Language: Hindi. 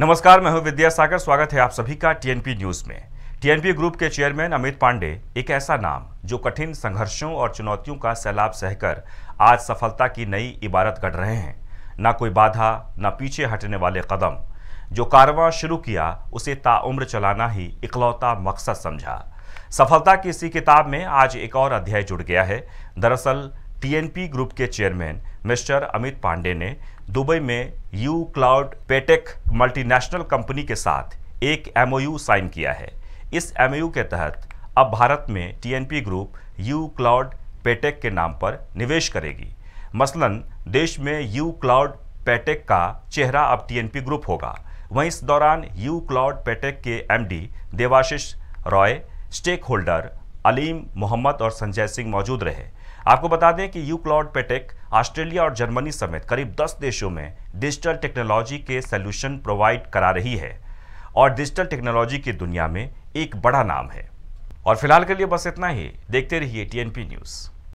नमस्कार मैं हूं विद्यासागर स्वागत है आप सभी का टीएनपी न्यूज में टीएनपी ग्रुप के चेयरमैन अमित पांडे एक ऐसा नाम जो कठिन संघर्षों और चुनौतियों का सैलाब सहकर आज सफलता की नई इबारत गढ़ रहे हैं ना कोई बाधा ना पीछे हटने वाले कदम जो कारवां शुरू किया उसे ताउम्र चलाना ही इकलौता मकसद समझा सफलता की इसी किताब में आज एक और अध्याय जुड़ गया है दरअसल टीएनपी ग्रुप के चेयरमैन मिस्टर अमित पांडे ने दुबई में U cloud paytech multinational company के साथ एक एमओयू साइन किया है इस एमओयू के तहत अब भारत में TNP group U cloud paytech के नाम पर निवेश करेगी मसलन देश में यू क्लाउड पेटेक का चेहरा अब टीएनपी ग्रुप होगा वहीं इस दौरान यू क्लाउड पेटेक के MD Debashish Roy stake holder Aleem Mohammad और संजय सिंह मौजूद रहे आपको बता दें कि यू क्लाउड पेटेक ऑस्ट्रेलिया और जर्मनी समेत करीब 10 देशों में डिजिटल टेक्नोलॉजी के सोल्यूशन प्रोवाइड करा रही है और डिजिटल टेक्नोलॉजी की दुनिया में एक बड़ा नाम है और फिलहाल के लिए बस इतना ही देखते रहिए टीएनपी न्यूज़